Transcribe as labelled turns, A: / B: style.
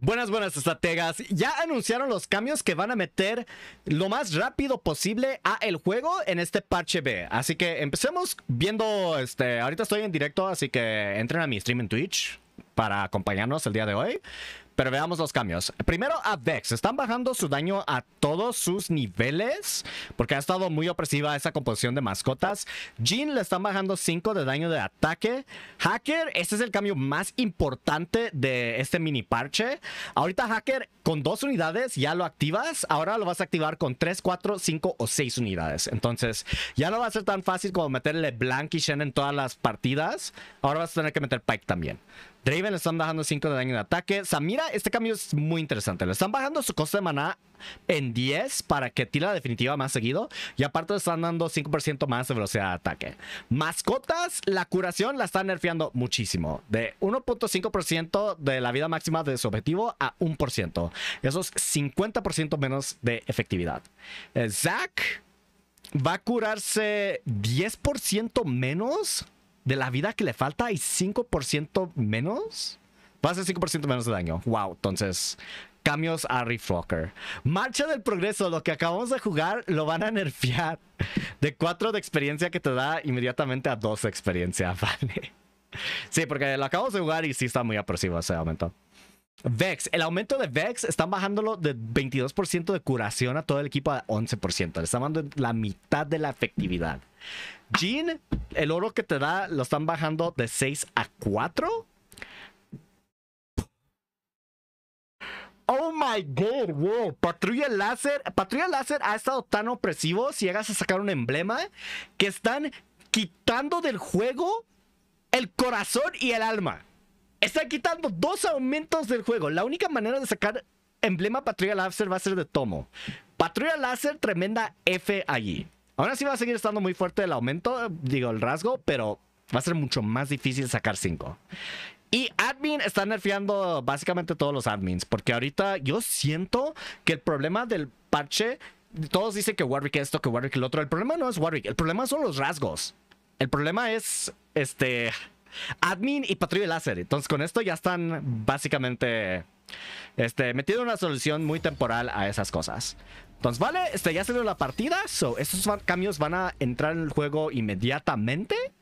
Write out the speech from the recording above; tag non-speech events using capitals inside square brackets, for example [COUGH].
A: Buenas, buenas estrategas. Ya anunciaron los cambios que van a meter lo más rápido posible a el juego en este parche B. Así que empecemos viendo, este, ahorita estoy en directo, así que entren a mi stream en Twitch para acompañarnos el día de hoy. Pero veamos los cambios. Primero a Vex. Están bajando su daño a todos sus niveles. Porque ha estado muy opresiva esa composición de mascotas. Jean le están bajando 5 de daño de ataque. Hacker, este es el cambio más importante de este mini parche. Ahorita Hacker con dos unidades ya lo activas. Ahora lo vas a activar con 3, 4, 5 o 6 unidades. Entonces ya no va a ser tan fácil como meterle Blank y Shen en todas las partidas. Ahora vas a tener que meter Pike también. Draven le están bajando 5 de daño de ataque. Samira, este cambio es muy interesante. Le están bajando su coste de maná en 10 para que tire la definitiva más seguido. Y aparte le están dando 5% más de velocidad de ataque. Mascotas, la curación la están nerfeando muchísimo. De 1.5% de la vida máxima de su objetivo a 1%. Eso es 50% menos de efectividad. Eh, Zack va a curarse 10% menos de la vida que le falta hay 5% menos. Va a ser 5% menos de daño. Wow, entonces cambios a Rift Marcha del Progreso, lo que acabamos de jugar, lo van a nerfear. De 4 de experiencia que te da inmediatamente a 2 de experiencia, [LAUGHS] vale. Sí, porque lo acabamos de jugar y sí está muy apresivo ese aumento. Vex, el aumento de Vex están bajándolo de 22% de curación a todo el equipo a 11%. Le están dando la mitad de la efectividad. Jean, el oro que te da lo están bajando de 6 a 4. Oh my god, wow. Patrulla láser. Patrulla láser ha estado tan opresivo si llegas a sacar un emblema que están quitando del juego el corazón y el alma. Están quitando dos aumentos del juego. La única manera de sacar emblema Patrulla Láser va a ser de tomo. Patrulla Láser, tremenda F allí. Ahora sí va a seguir estando muy fuerte el aumento, digo, el rasgo, pero va a ser mucho más difícil sacar cinco. Y admin está nerfeando básicamente todos los admins, porque ahorita yo siento que el problema del parche, todos dicen que Warwick esto, que Warwick el otro, el problema no es Warwick, el problema son los rasgos. El problema es, este, Admin y patrulla láser. Entonces con esto ya están básicamente este, metiendo una solución muy temporal a esas cosas. Entonces, vale, este, ya salió la partida. estos cambios van a entrar en el juego inmediatamente.